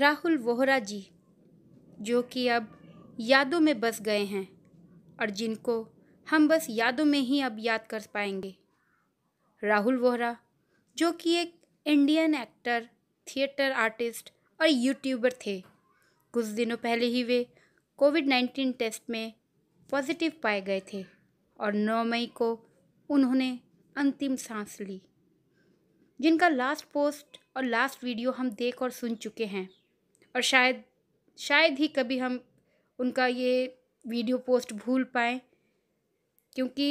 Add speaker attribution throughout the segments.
Speaker 1: राहुल वोहरा जी जो कि अब यादों में बस गए हैं और जिनको हम बस यादों में ही अब याद कर पाएंगे राहुल वोहरा जो कि एक इंडियन एक्टर थिएटर आर्टिस्ट और यूट्यूबर थे कुछ दिनों पहले ही वे कोविड नाइन्टीन टेस्ट में पॉजिटिव पाए गए थे और 9 मई को उन्होंने अंतिम सांस ली जिनका लास्ट पोस्ट और लास्ट वीडियो हम देख और सुन चुके हैं और शायद शायद ही कभी हम उनका ये वीडियो पोस्ट भूल पाएँ क्योंकि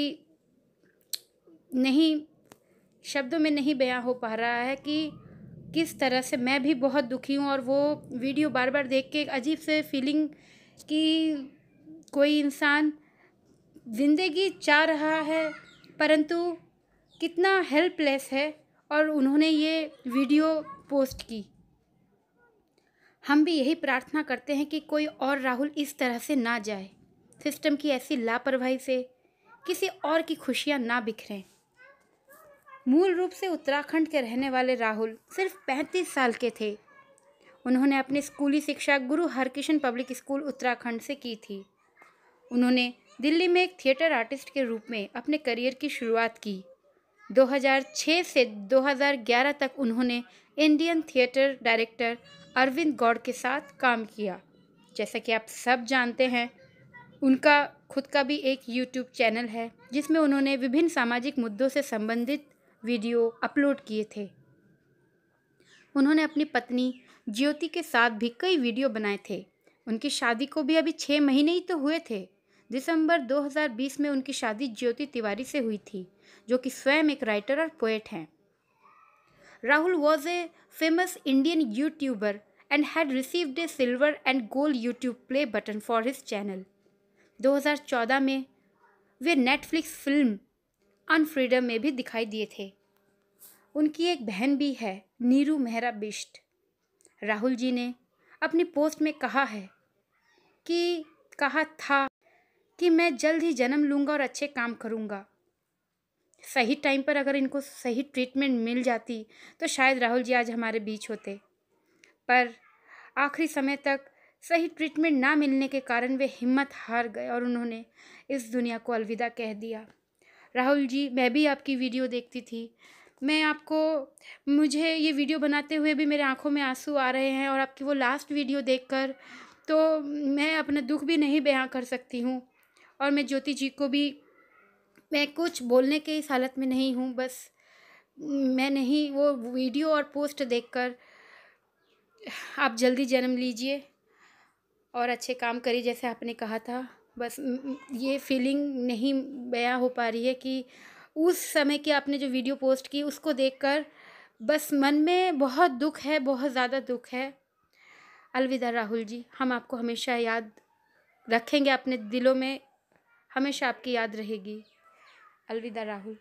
Speaker 1: नहीं शब्दों में नहीं बयां हो पा रहा है कि किस तरह से मैं भी बहुत दुखी हूँ और वो वीडियो बार बार देख के अजीब से फीलिंग कि कोई इंसान ज़िंदगी चाह रहा है परंतु कितना हेल्पलेस है और उन्होंने ये वीडियो पोस्ट की हम भी यही प्रार्थना करते हैं कि कोई और राहुल इस तरह से ना जाए सिस्टम की ऐसी लापरवाही से किसी और की खुशियाँ ना बिखरें मूल रूप से उत्तराखंड के रहने वाले राहुल सिर्फ पैंतीस साल के थे उन्होंने अपनी स्कूली शिक्षा गुरु हरकिशन पब्लिक स्कूल उत्तराखंड से की थी उन्होंने दिल्ली में एक थिएटर आर्टिस्ट के रूप में अपने करियर की शुरुआत की 2006 से 2011 तक उन्होंने Indian theatre director Arvind Gaur के साथ काम किया जैसा कि आप सब जानते हैं उनका खुद का भी एक यूट्यूब चैनल है जिसमें उन्होंने विभिन्न सामाजिक मुद्दों से संबंधित वीडियो अपलोड किए थे उन्होंने अपनी पत्नी ज्योति के साथ भी कई वीडियो बनाए थे उनकी शादी को भी अभी छः महीने ही तो हुए थे दिसंबर 2020 में उनकी शादी ज्योति तिवारी से हुई थी जो कि स्वयं एक राइटर और पोएट हैं Rahul was a famous Indian YouTuber and had received a silver and gold YouTube play button for his channel 2014 में वे नेटफ्लिक्स फिल्म अनफ्रीडम में भी दिखाई दिए थे उनकी एक बहन भी है नीरू मेहरा बिष्ट राहुल जी ने अपनी पोस्ट में कहा है कि कहा था कि मैं जल्द ही जन्म लूँगा और अच्छे काम करूँगा सही टाइम पर अगर इनको सही ट्रीटमेंट मिल जाती तो शायद राहुल जी आज हमारे बीच होते पर आखिरी समय तक सही ट्रीटमेंट ना मिलने के कारण वे हिम्मत हार गए और उन्होंने इस दुनिया को अलविदा कह दिया राहुल जी मैं भी आपकी वीडियो देखती थी मैं आपको मुझे ये वीडियो बनाते हुए भी मेरे आँखों में आंसू आ रहे हैं और आपकी वो लास्ट वीडियो देखकर तो मैं अपना दुख भी नहीं बयां कर सकती हूँ और मैं ज्योति जी को भी मैं कुछ बोलने के इस हालत में नहीं हूँ बस मैं नहीं वो वीडियो और पोस्ट देखकर आप जल्दी जन्म लीजिए और अच्छे काम करिए जैसे आपने कहा था बस ये फीलिंग नहीं बयां हो पा रही है कि उस समय की आपने जो वीडियो पोस्ट की उसको देखकर बस मन में बहुत दुख है बहुत ज़्यादा दुख है अलविदा राहुल जी हम आपको हमेशा याद रखेंगे अपने दिलों में हमेशा आपकी याद रहेगी আলবিদা রাহুল